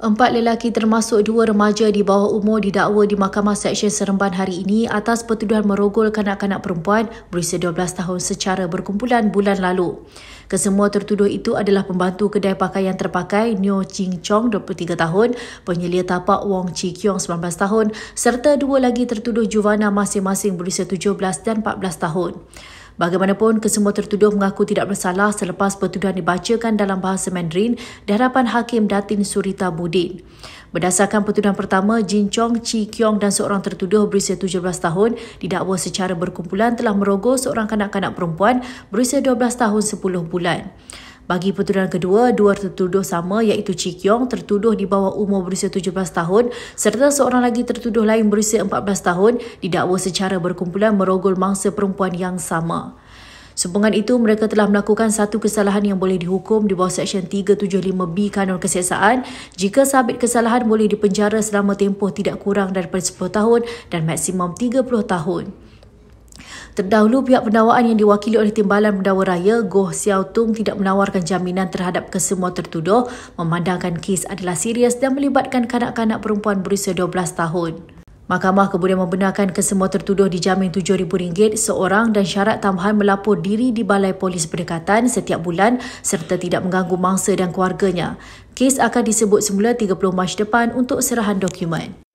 Empat lelaki termasuk dua remaja di bawah umur didakwa di Mahkamah Seksyen Seremban hari ini atas pertuduhan merogol kanak-kanak perempuan berusia 12 tahun secara berkumpulan bulan lalu. Kesemua tertuduh itu adalah pembantu kedai pakaian terpakai Neo Ching Chong 23 tahun, penyelia tapak Wong Chi Kiong 19 tahun serta dua lagi tertuduh Juvana masing-masing berusia 17 dan 14 tahun. Bagaimanapun, kesemua tertuduh mengaku tidak bersalah selepas pertuduhan dibacakan dalam bahasa Mandarin di hadapan Hakim Datin Surita Budin. Berdasarkan pertuduhan pertama, Jin Chong, Chi Kiong dan seorang tertuduh berusia 17 tahun didakwa secara berkumpulan telah merogoh seorang kanak-kanak perempuan berusia 12 tahun 10 bulan. Bagi pertuduhan kedua, dua tertuduh sama iaitu Chi Kyong tertuduh di bawah umur berusia 17 tahun serta seorang lagi tertuduh lain berusia 14 tahun didakwa secara berkumpulan merogol mangsa perempuan yang sama. Sepengan itu, mereka telah melakukan satu kesalahan yang boleh dihukum di bawah Seksyen 375B Kanun Keseksaan jika sabit kesalahan boleh dipenjara selama tempoh tidak kurang daripada 10 tahun dan maksimum 30 tahun. Terdahulu, pihak pendawaan yang diwakili oleh Timbalan Pendawa Raya, Goh Xiao Tung tidak menawarkan jaminan terhadap kesemua tertuduh memandangkan kes adalah serius dan melibatkan kanak-kanak perempuan berusia 12 tahun. Mahkamah kemudian membenarkan kesemua tertuduh dijamin RM7,000 seorang dan syarat tambahan melapor diri di Balai Polis Berdekatan setiap bulan serta tidak mengganggu mangsa dan keluarganya. Kes akan disebut semula 30 Mac depan untuk serahan dokumen.